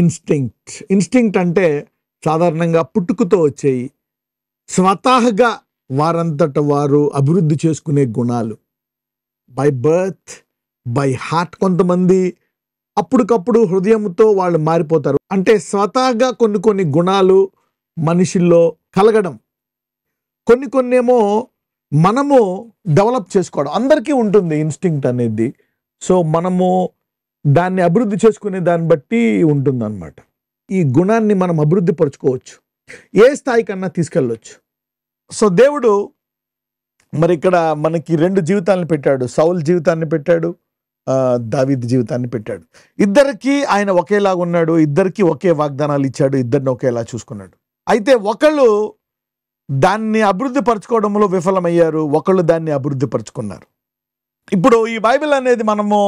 Instinct instinct అంటే సాధారణంగా పుట్టుకతో వచ్చేయి స్వతహగా వారంతట వారు అభివృద్ధి చేసుకునే గుణాలు బై బర్త్ బై హార్ట్ కొంతమంది అప్పటికప్పుడు హృదయంతో వాళ్ళు మారిపోతారు అంటే స్వతహగా కొన్ని కొన్ని గుణాలు మనిషిలో కలగడం కొన్ని కొన్ని ఏమో మనము డెవలప్ చేసుకోవడం అందరికీ ఉంటుంది ఇన్స్టింక్ట్ అనేది సో మనము దాన్ని అభివృద్ధి చేసుకునే దాన్ని బట్టి అనమాట ఈ గుణాన్ని మనం అభివృద్ధి పరుచుకోవచ్చు ఏ స్థాయికన్నా తీసుకెళ్ళవచ్చు సో దేవుడు మరి ఇక్కడ మనకి రెండు జీవితాలను పెట్టాడు సౌల్ జీవితాన్ని పెట్టాడు దావిద్ జీవితాన్ని పెట్టాడు ఇద్దరికి ఆయన ఒకేలాగా ఉన్నాడు ఇద్దరికి ఒకే వాగ్దానాలు ఇచ్చాడు ఇద్దరిని ఒకేలా చూసుకున్నాడు అయితే ఒకళ్ళు దాన్ని అభివృద్ధి పరచుకోవడంలో విఫలమయ్యారు ఒకళ్ళు దాన్ని అభివృద్ధి పరుచుకున్నారు ఇప్పుడు ఈ బైబిల్ అనేది మనము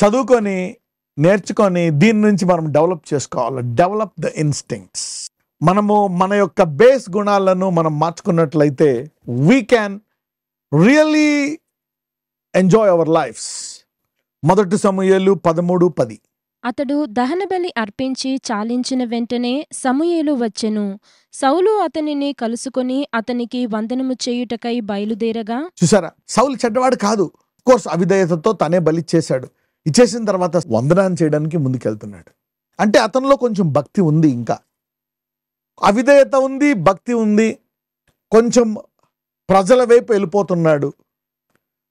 చదువుకొని నేర్చుకొని దీని నుంచి మనం డెవలప్ చేసుకోవాలి డెవలప్ ద ఇన్స్టింక్ట్స్ మనము మన యొక్క బేస్ గుణాలను మనం మార్చుకున్నట్లయితే we can really enjoy our lives మొదటి సమయాలు పదమూడు పది అతడు దహనబలి అర్పించి చాలించిన వెంటనే సమూయేలు వచ్చెను సౌలు అతనిని కలుసుకొని అతనికి వందనము చేయుటకై బయలుదేరగా చూసారా సౌలు చెడ్డవాడు కాదు కోర్స్ అవిధేయతతో తనే బలి చేశాడు ఇచ్చేసిన తర్వాత వందనాన్ని చేయడానికి ముందుకెళ్తున్నాడు అంటే అతనిలో కొంచెం భక్తి ఉంది ఇంకా అవిధేయత ఉంది భక్తి ఉంది కొంచెం ప్రజల వైపు వెళ్ళిపోతున్నాడు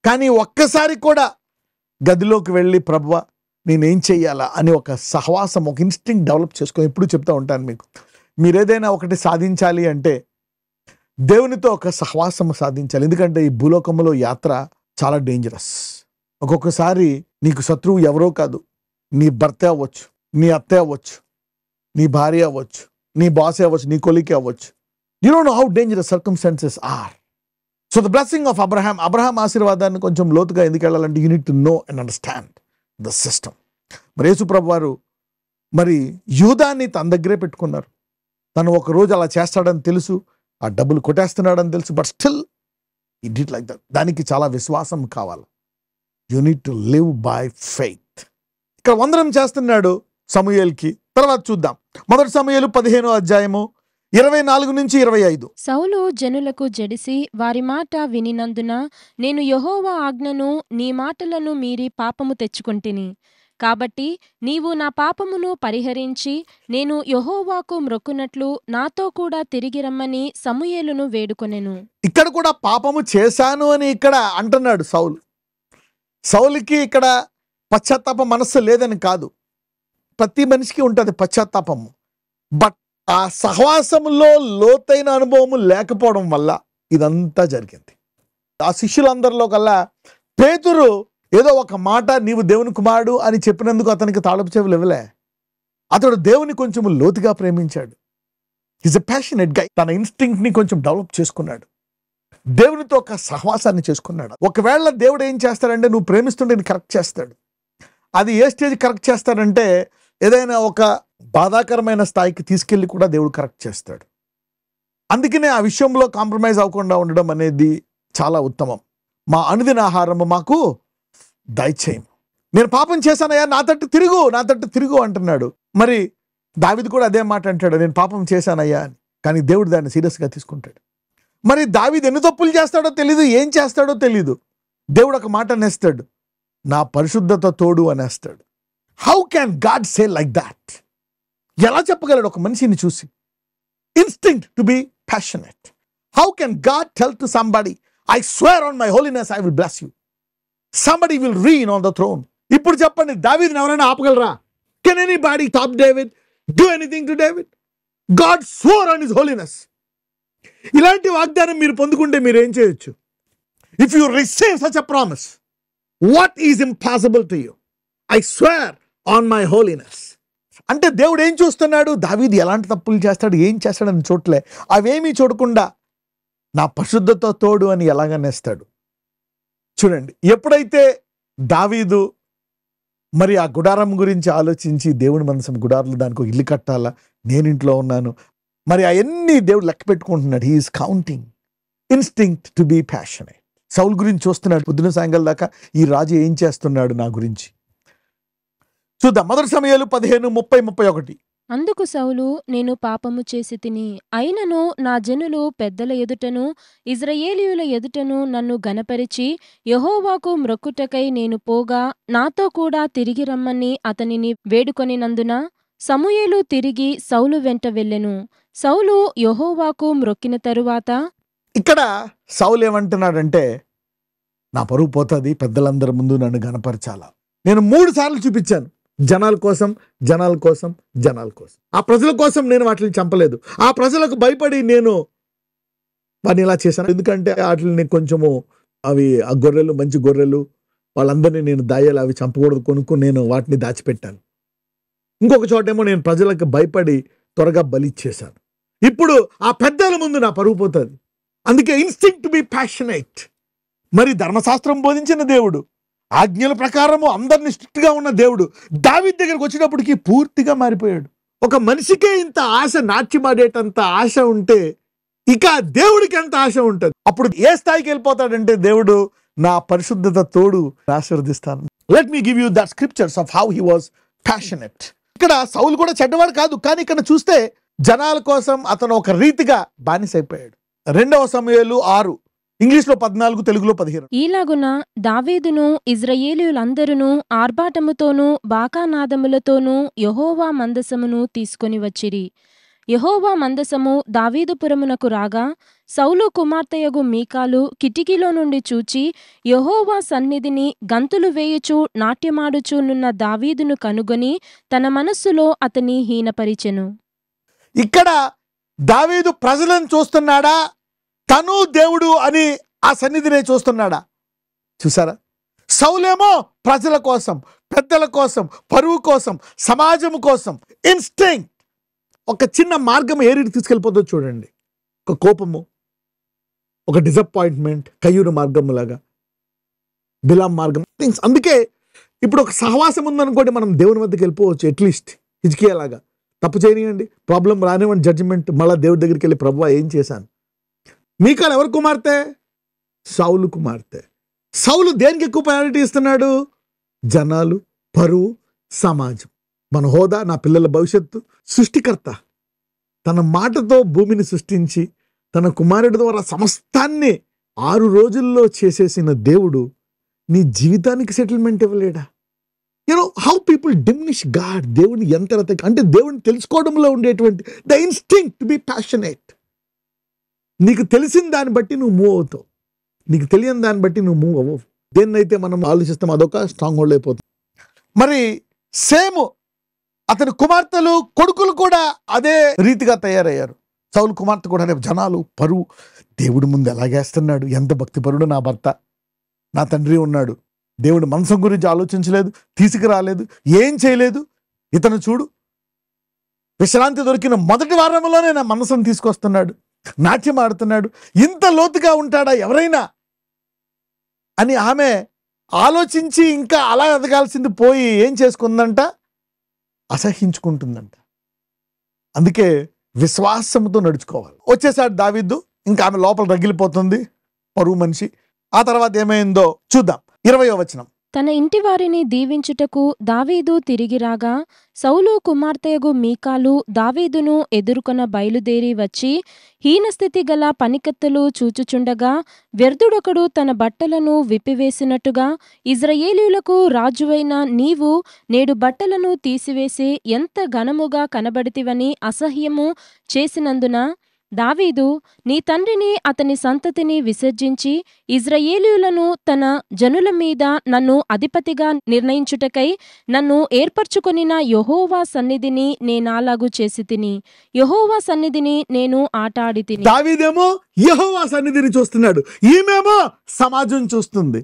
కానీ ఒక్కసారి కూడా గదిలోకి వెళ్ళి ప్రభు నేనేం చెయ్యాలా అని ఒక సహవాసం ఒక ఇన్స్టింగ్ డెవలప్ చేసుకొని ఎప్పుడు చెప్తూ ఉంటాను మీకు మీరు ఏదైనా ఒకటి సాధించాలి అంటే దేవునితో ఒక సహవాసం సాధించాలి ఎందుకంటే ఈ భూలోకంలో యాత్ర చాలా డేంజరస్ ఒక్కొక్కసారి నీకు శత్రువు ఎవరో కాదు నీ భర్త అవ్వచ్చు నీ అత్త అవ్వచ్చు నీ భార్య అవ్వచ్చు నీ బాస్ అవ్వచ్చు నీ కొలికి అవ్వచ్చు you don't know how danger circumstances are so the blessing of Abraham Abraham ఆశీర్వాదాన్ని కొంచెం లోతుగా ఎందుకు వెళ్ళాలంటే you need to know and understand the system మరి యేసుప్రభు వారు మరి యూదాన్ని తన దగ్గరే పెట్టుకున్నారు తను ఒకరోజు అలా చేస్తాడని తెలుసు ఆ డబ్బులు కొట్టేస్తున్నాడని తెలుసు but still it did like that దానికి చాలా విశ్వాసం కావాలి you need to live by faith ఇక్కడ వందనం చేస్తున్నాడు సమూహల్కి తర్వాత చూద్దాం మొదటి సమూహలు పదిహేను అధ్యాయము ఇరవై నాలుగు నుంచి ఇరవై ఐదు సౌలు జనులకు జడిసి వారి మాట వినినందున నేను యహోవా ఆజ్ఞను నీ మాటలను మీరి పాపము తెచ్చుకుంటుని కాబట్టి నీవు నా పాపమును పరిహరించి నేను యహోవాకు మ్రొక్కునట్లు నాతో కూడా తిరిగి రమ్మని సమూయేలును వేడుకొనెను ఇక్కడ కూడా పాపము చేశాను అని ఇక్కడ అంటున్నాడు సౌలు సౌలికి ఇక్కడ పశ్చాత్తాప మనస్సు లేదని కాదు ప్రతి మనిషికి ఉంటుంది పశ్చాత్తాపము బట్ ఆ సహవాసంలో లోతైన అనుభవం లేకపోవడం వల్ల ఇదంతా జరిగింది ఆ శిష్యులందరిలో కల్లా పేతురు ఏదో ఒక మాట నీవు దేవుని కుమారుడు అని చెప్పినందుకు అతనికి తాళపు చెవులు ఇవ్వలే అతడు దేవుని కొంచెం లోతుగా ప్రేమించాడు ఈజ్ అ ప్యాషనెట్ గై తన ఇన్స్టింక్ట్ని కొంచెం డెవలప్ చేసుకున్నాడు దేవునితో ఒక సహవాసాన్ని చేసుకున్నాడు ఒకవేళ దేవుడు ఏం చేస్తాడంటే నువ్వు ప్రేమిస్తుంటే నేను కరెక్ట్ చేస్తాడు అది ఏ స్టేజ్ కరెక్ట్ చేస్తాడంటే ఏదైనా ఒక బాధాకరమైన స్థాయికి తీసుకెళ్ళి కూడా దేవుడు కరెక్ట్ చేస్తాడు అందుకనే ఆ విషయంలో కాంప్రమైజ్ అవ్వకుండా ఉండడం అనేది చాలా ఉత్తమం మా అనుదిన ఆహారము మాకు దయచేయం నేను పాపం చేశానయ్యా నా తట్టు తిరుగు నా తట్టు తిరుగు అంటున్నాడు మరి దావిది కూడా అదే మాట అంటాడు నేను పాపం చేశానయ్యా అని కానీ దేవుడు దాన్ని సీరియస్గా తీసుకుంటాడు మరి దావిది ఎన్ని తప్పులు చేస్తాడో తెలీదు ఏం చేస్తాడో తెలీదు దేవుడు ఒక మాట అనేస్తాడు నా పరిశుద్ధత తోడు అనేస్తాడు how can God say like that ఎలా చెప్పగలడు ఒక మనిషిని చూసి instinct to be passionate how can God tell to somebody I swear on my holiness I will bless you somebody will reign on the throne ఇప్పుడు చెప్పండి దావిదిని ఎవరైనా ఆపగలరా can anybody stop David do anything to David God swore on his holiness ఇలాంటి వాగ్దానం మీరు పొందుకుంటే మీరు ఏం చేయొచ్చు if you receive such a promise what is impossible to you I swear on my holiness అంటే దేవుడు ఏం చూస్తున్నాడు దావీది ఎలాంటి తప్పులు చేస్తాడు ఏం చేస్తాడని చూడలే అవేమీ చూడకుండా నా పరిశుద్ధతో తోడు అని ఎలాగనేస్తాడు చూడండి ఎప్పుడైతే దావీదు మరి ఆ గుడారం గురించి ఆలోచించి దేవుని మనసం గుడారులు దానికి ఇల్లు కట్టాలా నేను ఇంట్లో ఉన్నాను మరి అవన్నీ దేవుడు లెక్క పెట్టుకుంటున్నాడు he is counting instinct to be passionate Saul గురించి చూస్తున్నాడు పొద్దున సాయంకాల దాకా ఈ రాజు ఏం చేస్తున్నాడు నా గురించి చూద్దాం మొదటి సమయాలు పదిహేను ముప్పై ముప్పై ఒకటి అందుకు సౌలు నేను పాపము చేసి తిని అయినను నా జనులు పెద్దల ఎదుటను ఇజ్రయేలియుల ఎదుటను నన్ను గనపరిచి యహోవాకు మ్రొక్కుటకై నేను పోగా నాతో కూడా తిరిగి రమ్మని అతనిని వేడుకొనినందున సమూయేలు తిరిగి సౌలు వెంట వెళ్ళెను సౌలు యహోవాకు మ్రొక్కిన తరువాత ఇక్కడ సౌలు ఏమంటున్నాడంటే నా పరువు పోతుంది పెద్దలందరి ముందు నన్ను గనపరచాలా నేను మూడు సార్లు చూపించాను జనాల కోసం జనాల కోసం జనాల కోసం ఆ ప్రజల కోసం నేను వాటిని చంపలేదు ఆ ప్రజలకు భయపడి నేను వాడిని ఇలా చేశాను ఎందుకంటే వాటిని కొంచెము అవి ఆ గొర్రెలు మంచి గొర్రెలు వాళ్ళందరినీ నేను దాయాలి అవి చంపకూడదు కొనుక్కు నేను వాటిని దాచిపెట్టాను ఇంకొక చోటేమో నేను ప్రజలకు భయపడి త్వరగా బలి ఇప్పుడు ఆ పెద్దల ముందు నా పరుగు పోతుంది అందుకే ఇన్స్టింగ్ టు బి ప్యాషనేట్ మరి ధర్మశాస్త్రం బోధించిన దేవుడు ఆజ్ఞల ప్రకారము అందరిని స్ట్రిక్ట్గా ఉన్న దేవుడు దావిద్ దగ్గరకు వచ్చినప్పటికీ పూర్తిగా మారిపోయాడు ఒక మనిషికే ఇంత ఆశ నాట్యమాడేటంత ఆశ ఉంటే ఇక దేవుడికి ఎంత ఆశ ఉంటుంది అప్పుడు ఏ స్థాయికి వెళ్ళిపోతాడంటే దేవుడు నా పరిశుద్ధత తోడు ఆశీర్వదిస్తాను let me give you the scriptures of how he was passionate ఇక్కడ సౌలు కూడా చెడ్డవాడు కాదు కానీ ఇక్కడ చూస్తే జనాల కోసం అతను ఒక రీతిగా బానిసైపోయాడు రెండవ సమయాలు ఆరు ఇంగ్లీష్లో పద్నాలుగు తెలుగులో పదిహేను ఈలాగున దావేదును ఇజ్రాయేలీలందరూ ఆర్భాటముతోనూ బాకానాదములతోనూ యహోవా మందసమును తీసుకొని వచ్చిరి యహోవా మందసము దావీదుపురమునకు రాగా సౌలు కుమార్తెయగు మీకాలు కిటికీలో నుండి చూచి యహోవా సన్నిధిని గంతులు వేయుచూ నాట్యమాడుచూనున్న దావీదును కనుగొని తన మనస్సులో అతని హీనపరిచెను ఇక్కడ దావీదు ప్రజలను చూస్తున్నాడా తను దేవుడు అని ఆ సన్నిధినే చూస్తున్నాడా చూసారా సౌలేమో ప్రజల కోసం పెద్దల కోసం పరువు కోసం సమాజం కోసం ఇన్స్టింక్ట్ ఒక చిన్న మార్గం ఏరిటి తీసుకెళ్ళిపోతుందో చూడండి ఒక కోపము ఒక డిసప్పాయింట్మెంట్ కయ్యూరు మార్గములాగా బిలాం మార్గం థింగ్స్ అందుకే ఇప్పుడు ఒక సహవాసం ఉందనుకోండి మనం దేవుని వద్దకు వెళ్ళిపోవచ్చు అట్లీస్ట్ హిజ్కియాలాగా తప్పు చేయనియండి ప్రాబ్లం రానివ్వండి జడ్జిమెంట్ మళ్ళీ దేవుడి దగ్గరికి వెళ్ళి ప్రభు ఏం చేశాను మీకాలు ఎవరు కుమార్తె సౌలు కుమార్తె సౌలు దేనికి ఎక్కువ ప్రయారిటీ ఇస్తున్నాడు జనాలు పరువు సమాజం మన హోదా నా పిల్లల భవిష్యత్తు సృష్టికర్త తన మాటతో భూమిని సృష్టించి తన కుమారుడి ద్వారా సమస్తాన్ని ఆరు రోజుల్లో చేసేసిన దేవుడు నీ జీవితానికి సెటిల్మెంట్ ఇవ్వలేడా you know how people diminish God దేవుని ఎంత అంటే దేవుని తెలుసుకోవడంలో ఉండేటువంటి the instinct to be passionate నీకు తెలిసిన దాన్ని బట్టి నువ్వు మూవ్ అవుతావు నీకు తెలియని దాన్ని బట్టి నువ్వు మూవ్ అవ్వవు దేన్నైతే మనం ఆలోచిస్తాం అదొక స్ట్రాంగ్ హోల్డ్ అయిపోతుంది మరి సేమ్ అతని కుమార్తెలు కొడుకులు కూడా అదే రీతిగా తయారయ్యారు సౌలు కుమార్తె కూడా రేపు జనాలు పరువు దేవుడి ముందు ఎలాగేస్తున్నాడు ఎంత భక్తిపరుడు నా భర్త నా తండ్రి ఉన్నాడు దేవుడు మనసు గురించి ఆలోచించలేదు తీసుకురాలేదు ఏం చేయలేదు ఇతను చూడు విశ్రాంతి దొరికిన మొదటి వారంలోనే నా మనసును తీసుకొస్తున్నాడు నాట్యం ఆడుతున్నాడు ఇంత లోతుగా ఉంటాడా ఎవరైనా అని ఆమె ఆలోచించి ఇంకా అలా ఎదగాల్సింది పోయి ఏం చేసుకుందంట అసహించుకుంటుందంట అందుకే విశ్వాసంతో నడుచుకోవాలి వచ్చేసాడు దావిద్దు ఇంకా ఆమె లోపల రగిలిపోతుంది పరువు మనిషి ఆ తర్వాత ఏమైందో చూద్దాం ఇరవయో వచనం తన ఇంటి వారిని దీవించుటకు దావీదు తిరిగి రాగా సౌలు కుమార్తెయగు మీకాలు దావీదును ఎదుర్కొన బయలుదేరి వచ్చి హీనస్థితి గల పనికత్తులు చూచుచుండగా వ్యర్థుడొకడు తన బట్టలను విప్పివేసినట్టుగా ఇజ్రయేలీలకు రాజువైన నీవు నేడు బట్టలను తీసివేసి ఎంత ఘనముగా కనబడితివని అసహ్యము చేసినందున దావీదు నీ తండ్రిని అతని సంతతిని విసర్జించి ఇజ్రాయేలీయులను తన జనుల మీద నన్ను అధిపతిగా నిర్ణయించుటకై నన్ను ఏర్పరచుకొనిన యహోవా సన్నిధిని నేనాలాగు చేసి తిని యహోవా సన్నిధిని నేను ఆటాడి తిని దావీదేమో యహోవా సన్నిధిని చూస్తున్నాడు ఈమెమో సమాజం చూస్తుంది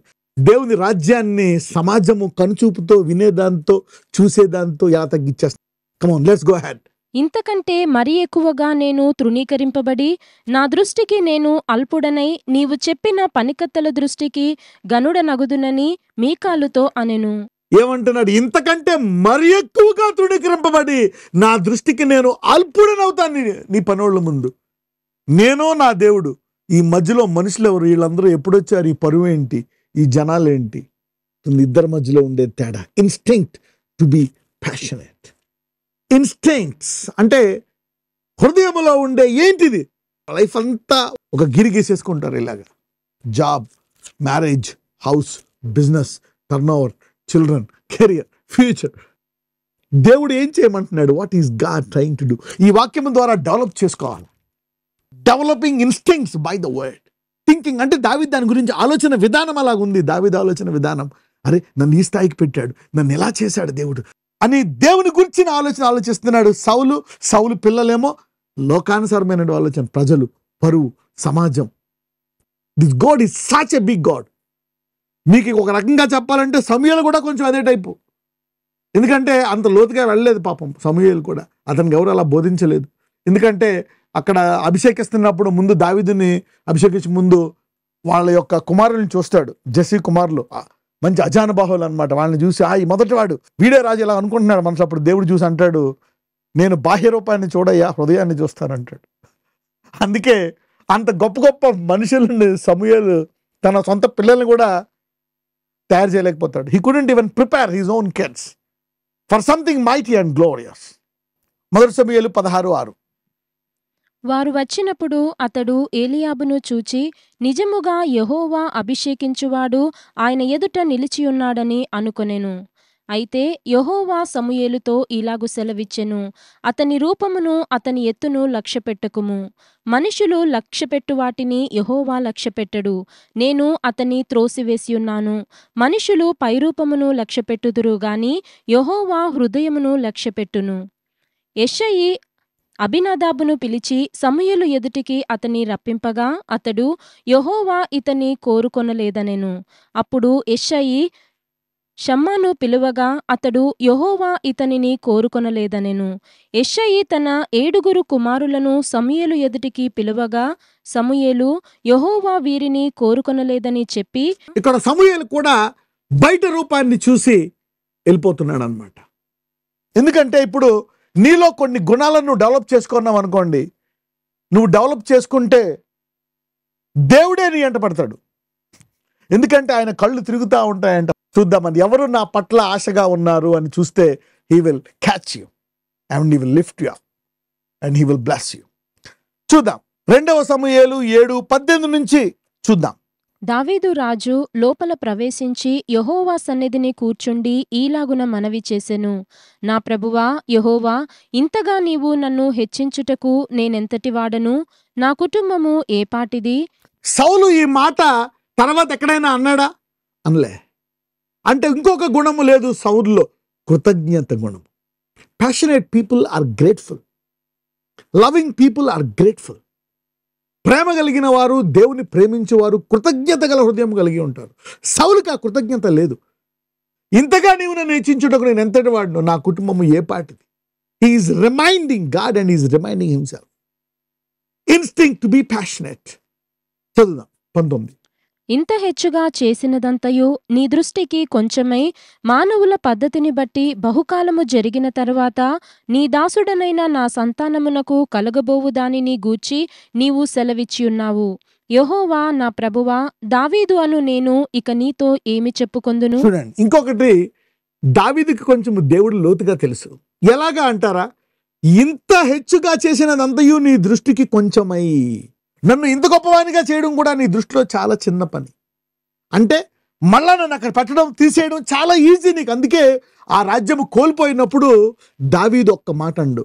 దేవుని రాజ్యాన్ని సమాజము కనుచూపుతో వినేదాంతో చూసేదాంతో యాతగిచ్చేస్తాం కమోన్ లెట్స్ గో హ్యాడ్ ఇంతకంటే మరీ ఎక్కువగా నేను తృణీకరింపబడి నా దృష్టికి నేను అల్పుడనై నీవు చెప్పిన పనికత్తల దృష్టికి మీ మీకాలుతో అనెను ఏమంటున్నాడు ఇంతకంటే మరి ఎక్కువగా తృణీకరింపబడి నా దృష్టికి నేను అల్పుడనవుతాను నీ పనోళ్ళ ముందు నేను నా దేవుడు ఈ మధ్యలో మనుషులు ఎవరు వీళ్ళందరూ ఎప్పుడొచ్చారు ఈ పరువు ఏంటి ఈ జనాలు ఏంటి ఇద్దరి మధ్యలో ఉండే తేడా instinct to be passionate instincts అంటే హృదయంలో ఉండే ఏంటిది లైఫ్ అంతా ఒక గిరి గీసేసుకుంటారు ఇలాగా job marriage house business turn over children career future దేవుడు ఏం చేయమంటున్నాడు what is God trying to do ఈ వాక్యం ద్వారా డెవలప్ చేసుకోవాలి developing instincts by the word thinking అంటే దావి దాని గురించి ఆలోచన విధానం అలాగుంది దావిద ఆలోచన విధానం అరే నన్ను ఈ స్థాయికి పెట్టాడు నన్ను ఎలా చేశాడు దేవుడు అని దేవుని గురించిన ఆలోచన ఆలోచిస్తున్నాడు సౌలు సౌలు పిల్లలేమో లోకానుసారమైన ఆలోచన ప్రజలు పరువు సమాజం this God is such a big God మీకు ఒక రకంగా చెప్పాలంటే సమయాలు కూడా కొంచెం అదే టైపు ఎందుకంటే అంత లోతుగా వెళ్ళలేదు పాపం సమయాలు కూడా అతనికి ఎవరు అలా బోధించలేదు ఎందుకంటే అక్కడ అభిషేకిస్తున్నప్పుడు ముందు దావిదుని అభిషేకించే ముందు వాళ్ళ యొక్క కుమారుని చూస్తాడు జెస్సీ కుమారులు మంచి అజానుభావులు అనమాట వాళ్ళని చూసి ఆ ఈ మొదటివాడు వీడే రాజు ఇలా అనుకుంటున్నాడు మనసు అప్పుడు దేవుడు చూసి అంటాడు నేను బాహ్య రూపాన్ని చూడయ్యా హృదయాన్ని చూస్తానంటాడు అందుకే అంత గొప్ప గొప్ప మనుషులను సమూహలు తన సొంత పిల్లల్ని కూడా తయారు చేయలేకపోతాడు he couldn't even prepare his own kins for something mighty and glorious మొదటి సమయాలు పదహారు ఆరు వారు వచ్చినప్పుడు అతడు ఏలియాబును చూచి నిజముగా యహోవా అభిషేకించువాడు ఆయన ఎదుట నిలిచియున్నాడని అనుకొనెను అయితే యహోవా సమూయేలుతో ఇలాగు సెలవిచ్చెను అతని రూపమును అతని ఎత్తును లక్ష్యపెట్టకుము మనుషులు లక్ష్యపెట్టు వాటిని యహోవా లక్ష్యపెట్టడు నేను అతని త్రోసివేసియున్నాను మనుషులు పైరూపమును లక్ష్యపెట్టుదురు గాని యహోవా హృదయమును లక్ష్యపెట్టును ఎషయి అభినదాబును పిలిచి సమయలు ఎదుటికి అతని రప్పింపగా అతడు యహోవా ఇతని కోరుకొనలేదనెను అప్పుడు ఎషయి షమ్మాను పిలువగా అతడు యహోవా ఇతనిని కోరుకొనలేదనెను ఎషయి తన ఏడుగురు కుమారులను సమయలు ఎదుటికి పిలువగా సమూయేలు యహోవా వీరిని కోరుకొనలేదని చెప్పి ఇక్కడ సమూయేలు కూడా బయట రూపాన్ని చూసి వెళ్ళిపోతున్నాడు అనమాట ఎందుకంటే ఇప్పుడు నీలో కొన్ని గుణాలను నువ్వు డెవలప్ చేసుకున్నావు అనుకోండి నువ్వు డెవలప్ చేసుకుంటే దేవుడే నీ అంట పడతాడు ఎందుకంటే ఆయన కళ్ళు తిరుగుతూ ఉంటాయంట చూద్దామని ఎవరు నా పట్ల ఆశగా ఉన్నారు అని చూస్తే he will catch you and he will lift you and he will bless you చూద్దాం రెండవ సమయాలు ఏడు పద్దెనిమిది నుంచి చూద్దాం దావీదు రాజు లోపల ప్రవేశించి యహోవా సన్నిధిని కూర్చుండి ఈలాగున మనవి చేసెను నా ప్రభువా యహోవా ఇంతగా నీవు నన్ను హెచ్చించుటకు నేనెంతటివాడను నా కుటుంబము ఏపాటిది సౌలు ఈ మాట తర్వాత ఎక్కడైనా అన్నాడా అనలే అంటే ఇంకొక గుణము లేదు సౌల్లో కృతజ్ఞత గుణము passionate people are grateful loving people are grateful ప్రేమ కలిగిన వారు దేవుని ప్రేమించేవారు కృతజ్ఞత గల హృదయం కలిగి ఉంటారు సౌలుకు ఆ కృతజ్ఞత లేదు ఇంతగా నీవు నన్ను హెచ్చించుటకు నేను ఎంతటి వాడినో నా కుటుంబము ఏ పాటిది he is reminding God and is reminding himself instinct to be passionate చదువుదాం పంతొమ్మిది ఇంత హెచ్చుగా చేసినదంతయు నీ దృష్టికి కొంచెమై మానవుల పద్ధతిని బట్టి బహుకాలము జరిగిన తరువాత నీ దాసుడనైన నా సంతానమునకు కలగబోవు దానిని గూర్చి నీవు సెలవిచ్చియున్నావు యహోవా నా ప్రభువా దావీదు అను నేను ఇక నీతో ఏమి చెప్పుకొందును ఇంకొకటి దావీదుకి కొంచెం దేవుడు లోతుగా తెలుసు ఎలాగా అంటారా ఇంత హెచ్చుగా చేసినదంతయు నీ దృష్టికి కొంచెమై నన్ను ఇంత గొప్పవానిగా చేయడం కూడా నీ దృష్టిలో చాలా చిన్న పని అంటే మళ్ళా నన్ను అక్కడ పెట్టడం తీసేయడం చాలా ఈజీ నీకు అందుకే ఆ రాజ్యము కోల్పోయినప్పుడు దావీదు ఒక్క మాట అండు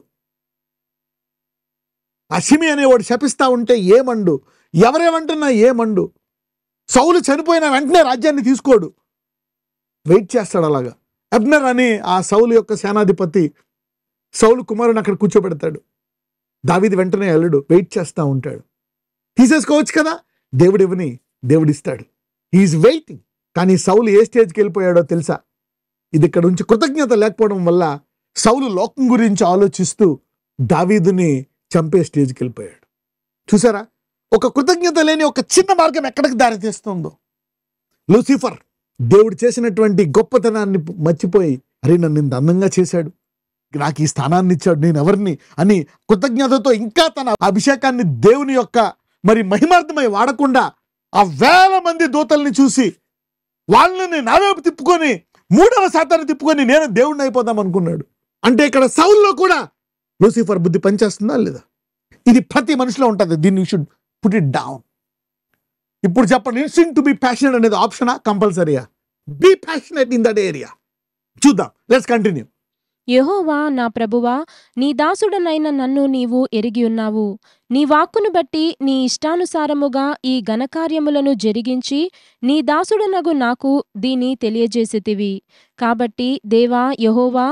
అసిమి అనేవాడు శపిస్తా ఉంటే ఏమండు ఎవరేమంటున్నా ఏమండు సౌలు చనిపోయిన వెంటనే రాజ్యాన్ని తీసుకోడు వెయిట్ చేస్తాడు అలాగా అబ్నర్ అని ఆ సౌలు యొక్క సేనాధిపతి సౌలు కుమారుని అక్కడ కూర్చోబెడతాడు దావీది వెంటనే వెళ్ళడు వెయిట్ చేస్తూ ఉంటాడు తీసేసుకోవచ్చు కదా దేవుడు ఇవ్వని దేవుడిస్తాడు ఈజ్ వెయిటింగ్ కానీ సౌలు ఏ స్టేజ్కి వెళ్ళిపోయాడో తెలుసా ఇది ఇక్కడ ఉంచి కృతజ్ఞత లేకపోవడం వల్ల సౌలు లోకం గురించి ఆలోచిస్తూ దావీదుని చంపే స్టేజ్కి వెళ్ళిపోయాడు చూసారా ఒక కృతజ్ఞత లేని ఒక చిన్న మార్గం ఎక్కడికి దారితీస్తుందో లూసిఫర్ దేవుడు చేసినటువంటి గొప్పతనాన్ని మర్చిపోయి అరే నన్ను ఇంత అందంగా చేశాడు నాకు ఈ స్థానాన్ని ఇచ్చాడు నేను ఎవరిని అని కృతజ్ఞతతో ఇంకా తన అభిషేకాన్ని దేవుని యొక్క మరి మహిమార్థమై వాడకుండా ఆ వేల మంది దూతల్ని చూసి వాళ్ళని నావేపు తిప్పుకొని మూడవ శాతాన్ని తిప్పుకొని నేను దేవుడిని అయిపోదాం అనుకున్నాడు అంటే ఇక్కడ సౌల్లో కూడా లూసిఫర్ బుద్ధి పనిచేస్తుందా లేదా ఇది ప్రతి మనిషిలో ఉంటుంది దీన్ని షుడ్ పుట్ ఇట్ డౌన్ ఇప్పుడు చెప్పండి ఇన్స్టింగ్ టు బి ప్యాషనెట్ అనేది ఆప్షనా కంపల్సరీయా be passionate in that area చూద్దాం లెట్స్ కంటిన్యూ యహోవా నా ప్రభువా నీ దాసుడనైన నన్ను నీవు ఎరిగియున్నావు నీ వాక్కును బట్టి నీ ఇష్టానుసారముగా ఈ ఘనకార్యములను జరిగించి నీ దాసుడనగు నాకు దీని తెలియజేసితివి కాబట్టి దేవా యహోవా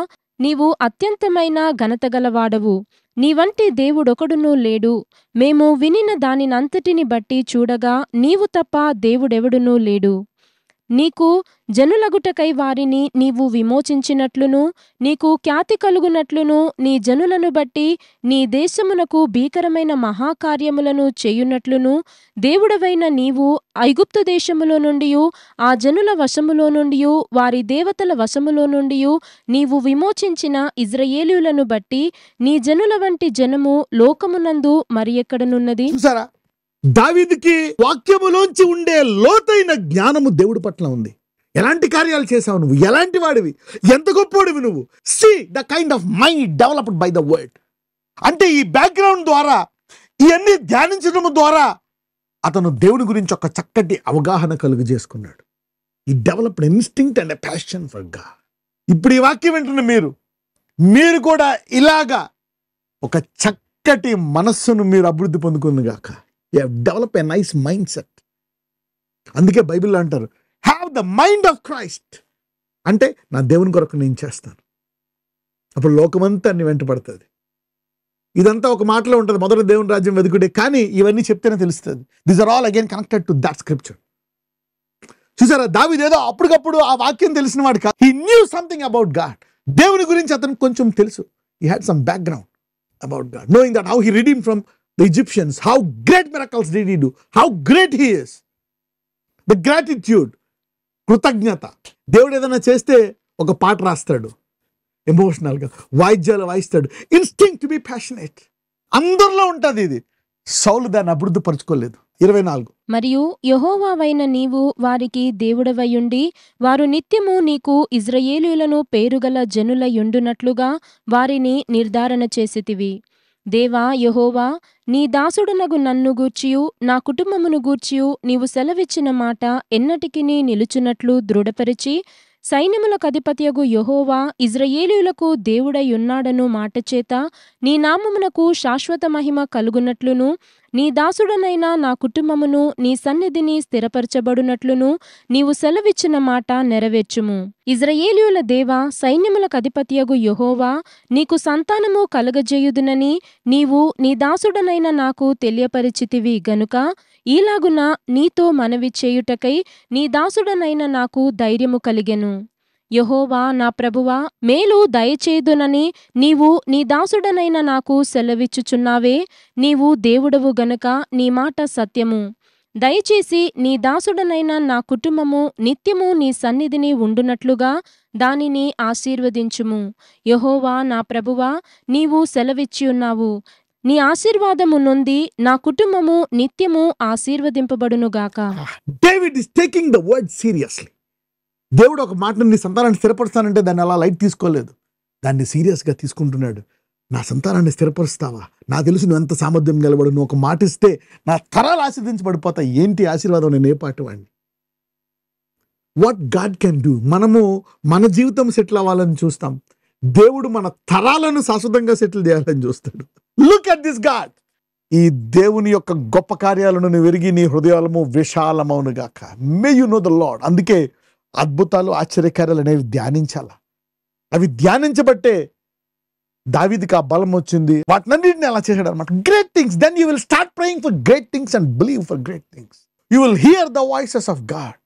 నీవు అత్యంతమైన ఘనతగలవాడవు నీవంటి దేవుడొకడునూ లేడు మేము వినిన దానినంతటిని బట్టి చూడగా నీవు తప్ప దేవుడెవడునూ లేడు నీకు జనులగుటకై వారిని నీవు విమోచించినట్లును నీకు ఖ్యాతి కలుగునట్లును నీ జనులను బట్టి నీ దేశమునకు భీకరమైన మహాకార్యములను చేయునట్లును దేవుడవైన నీవు ఐగుప్త దేశములో నుండి ఆ జనుల వశములో నుండి వారి దేవతల వశములో నుండి నీవు విమోచించిన ఇజ్రయేలులను బట్టి నీ జనుల వంటి జనము లోకమునందు మరి ఎక్కడనున్నది దావిదికి వాక్యములోంచి ఉండే లోతైన జ్ఞానము దేవుడి పట్ల ఉంది ఎలాంటి కార్యాలు చేసావు నువ్వు ఎలాంటి వాడివి ఎంత గొప్పోడివి నువ్వు see the kind of mind developed by the word అంటే ఈ బ్యాక్గ్రౌండ్ ద్వారా ఇవన్నీ ధ్యానించడం ద్వారా అతను దేవుడి గురించి ఒక చక్కటి అవగాహన కలుగు చేసుకున్నాడు ఈ developed instinct and passion for గా ఇప్పుడు ఈ వాక్యం వింటున్న మీరు మీరు కూడా ఇలాగా ఒక చక్కటి మనస్సును మీరు అభివృద్ధి పొందుకుందిగాక you develop a nice mindset అందుకే బైబిల్లో అంటారు have the mind of Christ అంటే నా దేవుని కొరకు నేను చేస్తాను అప్పుడు లోకమంతా అన్ని వెంట పడుతుంది ఇదంతా ఒక మాటలో ఉంటుంది మొదట దేవుని రాజ్యం వెతుకుడే కానీ ఇవన్నీ చెప్తేనే తెలుస్తుంది this are all again connected to that scripture చూసారా దావిదేదో అప్పటికప్పుడు ఆ వాక్యం తెలిసిన వాడు కాదు he knew something about God దేవుని గురించి అతను కొంచెం తెలుసు he had some background about God knowing that how he redeem from the Egyptians, how great miracles did he do, how great he is. The gratitude, కృతజ్ఞత దేవుడు ఏదైనా చేస్తే ఒక పాట రాస్తాడు ఎమోషనల్గా వాయిద్యాలు వాయిస్తాడు ఇన్స్టింగ్ టు బి ప్యాషనేట్ అందరిలో ఉంటుంది ఇది సౌలు దాన్ని అభివృద్ధి పరచుకోలేదు ఇరవై నాలుగు మరియు యహోవావైన నీవు వారికి దేవుడవయుండి వారు నిత్యము నీకు ఇజ్రయేలులను పేరుగల జనులయుండునట్లుగా వారిని నిర్ధారణ చేసితివి దేవా యహోవా నీ దాసుడనగు నన్ను గూర్చియు నా కుటుంబమును గూర్చియు నీవు సెలవిచ్చిన మాట ఎన్నటికీ నిలుచునట్లు దృఢపరిచి సైన్యములకు అధిపతియగు యహోవా ఇజ్రయేలీయులకు దేవుడయున్నాడను మాటచేత నీ నామమునకు శాశ్వత మహిమ కలుగునట్లును నీ దాసుడనైనా నా కుటుంబమును నీ సన్నిధిని స్థిరపరచబడునట్లును నీవు సెలవిచ్చిన మాట నెరవేర్చుము ఇజ్రయేలీయుల దేవ సైన్యముల కధిపతియగు యహోవా నీకు సంతానము కలగజేయుదునని నీవు నీ దాసుడనైనా నాకు తెలియపరిచితివి గనుక ఈలాగున నీతో మనవి చేయుటకై నీ దాసుడనైన నాకు ధైర్యము కలిగెను యహోవా నా ప్రభువా మేలు దయచేదునని నీవు నీ దాసుడనైన నాకు సెలవిచ్చుచున్నావే నీవు దేవుడవు గనుక నీ మాట సత్యము దయచేసి నీ దాసుడనైన నా కుటుంబము నిత్యము నీ సన్నిధిని ఉండునట్లుగా దానిని ఆశీర్వదించుము యహోవా నా ప్రభువా నీవు సెలవిచ్చియున్నావు నీ ఆశీర్వాదము నుండి నా కుటుంబము నిత్యము ఆశీర్వదింపబడునుగాక David is taking the word seriously దేవుడు ఒక మాటను నీ సంతానాన్ని స్థిరపరుస్తానంటే దాన్ని అలా లైట్ తీసుకోలేదు దాన్ని సీరియస్గా తీసుకుంటున్నాడు నా సంతానాన్ని స్థిరపరుస్తావా నా తెలుసు నువ్వు ఎంత సామర్థ్యం గలవాడు నువ్వు ఒక మాట ఇస్తే నా తరాలు ఆశీర్దించబడిపోతాయి ఏంటి ఆశీర్వాదం నేను ఏ పాటు వాడిని వాట్ గాడ్ కెన్ డూ మనము మన జీవితం సెటిల్ అవ్వాలని చూస్తాం దేవుడు మన తరాలను శాశ్వతంగా సెటిల్ చేయాలని చూస్తాడు లుక్ అట్ దిస్ గాడ్ ఈ దేవుని యొక్క గొప్ప కార్యాలను విరిగి నీ హృదయాలము విశాలమవునుగాక may you know the Lord అందుకే అద్భుతాలు ఆశ్చర్యకార్యాలు అనేవి ధ్యానించాల అవి ధ్యానించబట్టే దావిదికి ఆ బలం వచ్చింది వాటినన్నింటిని అలా చేశాడు అనమాట great things then you will start praying for great things and believe for great things you will hear the voices of God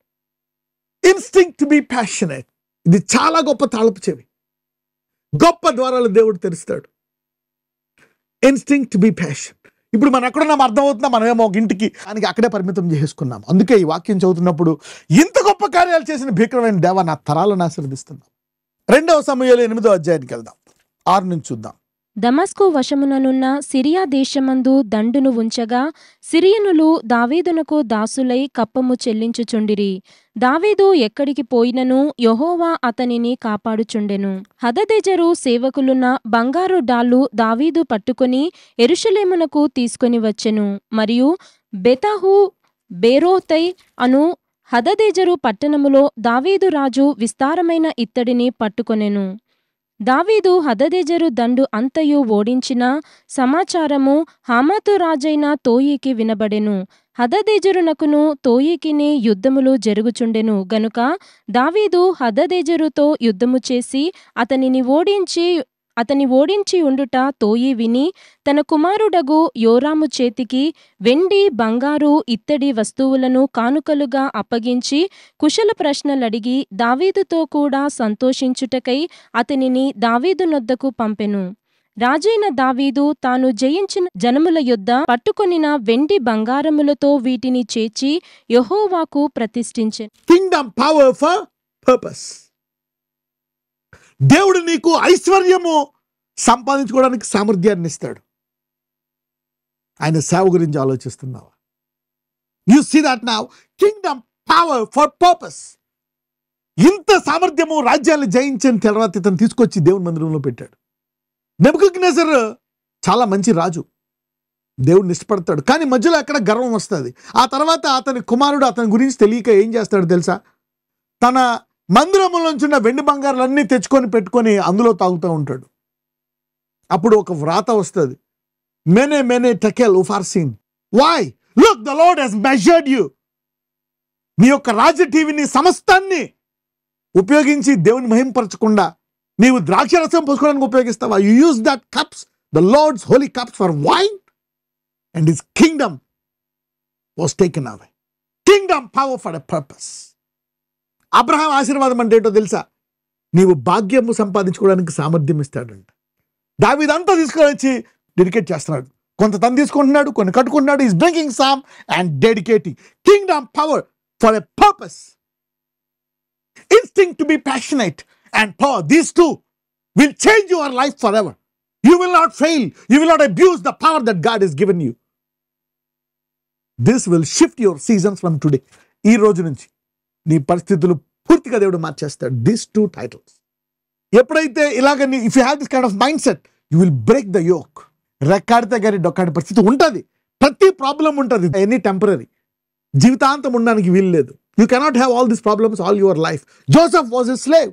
instinct to be passionate ఇది చాలా గొప్ప తాళపు చెవి గొప్ప ద్వారాలు దేవుడు తెరుస్తాడు ఇన్స్టింక్ట్ బి ప్యాషన్ ఇప్పుడు మనం ఎక్కడున్నాం మనం మనమేమో ఒక ఇంటికి దానికి అక్కడే పరిమితం చేసుకున్నాం అందుకే ఈ వాక్యం చదువుతున్నప్పుడు ఇంత గొప్ప కార్యాలు చేసిన భీకరమైన దేవ నా తరాలను ఆశ్రదిస్తున్నాం రెండవ సమయంలో ఎనిమిదో అధ్యాయానికి వెళ్దాం ఆరు నుంచి చూద్దాం దమస్కు వశముననున్న సిరియా దేశమందు దండును ఉంచగా సిరియనులు దావేదునకు దాసులై కప్పము చెల్లించుచుండిరి దావేదు ఎక్కడికి పోయినను యహోవా అతనిని కాపాడుచుండెను హదదెజరు సేవకులున్న బంగారు డాళ్ళు దావీదు పట్టుకుని ఎరుషలేమునకు తీసుకుని వచ్చెను మరియు బెతాహు బేరోతై అను హదదేజరు పట్టణములో దావీదు రాజు విస్తారమైన ఇత్తడిని పట్టుకొనెను దావీదు హదదెజరు దండు అంతయు ఓడించిన సమాచారము హామాతు రాజైన తోయికి వినబడెను హదదెజరునకును తోయికిని యుద్ధములు జరుగుచుండెను గనుక దావీదు హదదెజరుతో యుద్ధము చేసి అతనిని ఓడించి అతని ఓడించి ఉండుట తోయి విని తన కుమారుడగు యోరాము చేతికి వెండి బంగారు ఇత్తడి వస్తువులను కానుకలుగా అప్పగించి కుశల ప్రశ్నలడిగి దావీదుతో కూడా సంతోషించుటకై అతనిని దావీదు నొద్దకు పంపెను రాజైన దావీదు తాను జయించిన జనముల యొద్ద పట్టుకొనిన వెండి బంగారములతో వీటిని చేర్చి యహోవాకు ప్రతిష్ఠించెను దేవుడు నీకు ఐశ్వర్యము సంపాదించుకోవడానికి సామర్థ్యాన్ని ఇస్తాడు ఆయన సేవ గురించి ఆలోచిస్తున్నావా you see that now kingdom power for purpose ఇంత సామర్థ్యము రాజ్యాన్ని జయించిన తర్వాత ఇతను తీసుకొచ్చి దేవుని మందిరంలో పెట్టాడు నెబుకగ్నేసర్ చాలా మంచి రాజు దేవుడిని ఇష్టపడతాడు కానీ మధ్యలో అక్కడ గర్వం వస్తుంది ఆ తర్వాత అతని కుమారుడు అతని గురించి తెలియక ఏం చేస్తాడు తెలుసా తన మందిరములోంచి ఉన్న వెండి బంగారాలన్నీ తెచ్చుకొని పెట్టుకొని అందులో తాగుతూ ఉంటాడు అప్పుడు ఒక వ్రాత వస్తుంది మెనే మెనే టెకెల్ seen why look the Lord he's measured you నీ యొక్క రాజ్య టీవీని సమస్తాన్ని ఉపయోగించి దేవుని మహింపరచకుండా నీవు రసం పోసుకోవడానికి ఉపయోగిస్తావా you use that cups the Lord's holy cups for wine and his kingdom was taken away kingdom power for a purpose Abraham ఆశీర్వాదం అంటే ఏంటో తెలుసా నీవు భాగ్యము సంపాదించుకోవడానికి సామర్థ్యం ఇస్తాడంట దావిదంతా తీసుకొని వచ్చి డెడికేట్ చేస్తున్నాడు కొంత తను తీసుకుంటున్నాడు కొన్ని కట్టుకుంటున్నాడు is bringing some and dedicating kingdom power for a purpose instinct to be passionate and power these two will change your life forever you will not fail you will not abuse the power that God is given you this will shift your seasons from today ఈ రోజు నుంచి నీ పరిస్థితులు పూర్తిగా దేవుడు మార్చేస్తాడు these two titles ఎప్పుడైతే ఇలాగ నీ if you have this kind of mindset you will break the yoke రెక్కాడితే గారి డొక్కాడి పరిస్థితి ఉంటుంది ప్రతి ప్రాబ్లం ఉంటుంది ఎనీ టెంపరీ జీవితాంతం ఉండడానికి వీలు లేదు you cannot have all this problems all your life Joseph was a slave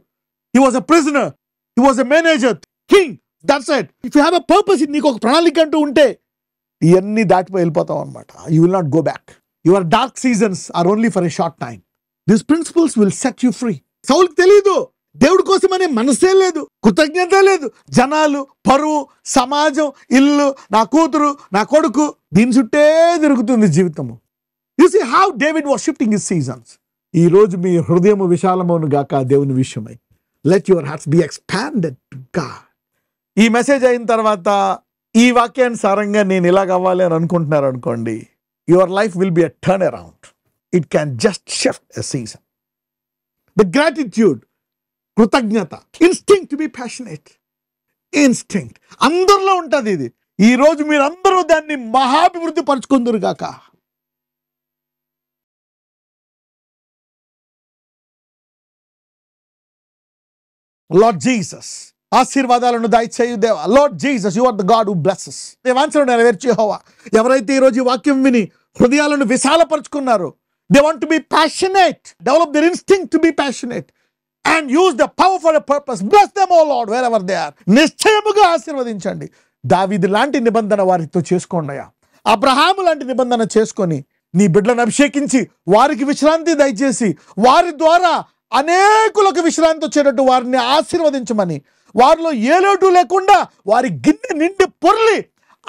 he was a prisoner he was a manager king that's it if you have a purpose నీకు ఒక ప్రణాళిక అంటూ ఉంటే ఇవన్నీ దాటిపోయి వెళ్ళిపోతావు అనమాట you will not go back your dark seasons are only for a short time this principles will set you free Saul తెలియదు దేవుడి కోసం అనే మనసే లేదు కృతజ్ఞత లేదు జనాలు పరువు సమాజం ఇల్లు నా కూతురు నా కొడుకు దీని చుట్టే దొరుకుతుంది జీవితము you see how David was shifting his seasons ఈ రోజు మీ హృదయం విశాలమవును గాక దేవుని విషయమై let your hearts be expanded గా ఈ మెసేజ్ అయిన తర్వాత ఈ వాక్యానుసారంగా నేను ఇలాగ అని అనుకుంటున్నారు అనుకోండి your life will be a turn around it can just shift a season the gratitude కృతజ్ఞత instinct to be passionate instinct అందరిలో ఉంటుంది ఇది ఈరోజు మీరందరూ దాన్ని మహాభివృద్ధి కాక లార్డ్ జీసస్ ఆశీర్వాదాలను దయచేయు దేవ Lord Jesus you are the God who blesses నెరవేర్చి హోవా ఎవరైతే ఈరోజు ఈ వాక్యం విని హృదయాలను విశాలపరుచుకున్నారో they want be passionate develop their instinct to be passionate and use the power for the purpose bless them O Lord wherever they are నిశ్చయముగా ఆశీర్వదించండి దావిది లాంటి నిబంధన వారితో చేసుకోండియా అబ్రహాము లాంటి నిబంధన చేసుకొని నీ బిడ్డలను అభిషేకించి వారికి విశ్రాంతి దయచేసి వారి ద్వారా అనేకులకు విశ్రాంతి వచ్చేటట్టు వారిని ఆశీర్వదించమని వారిలో ఏ లోటు లేకుండా వారి గిన్నె నిండి పొర్లి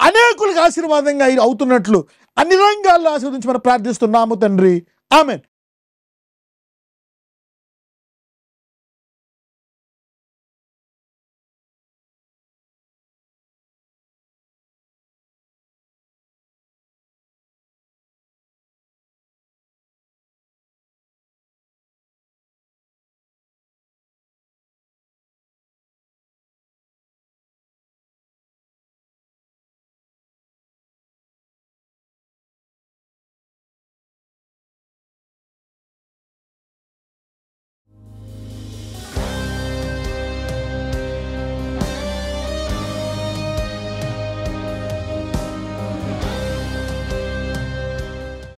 అనేకులకు ఆశీర్వాదంగా అవుతున్నట్లు అన్ని రంగాల్లో ఆశీర్వదించి మనం ప్రార్థిస్తున్నాము తండ్రి ఆమెన్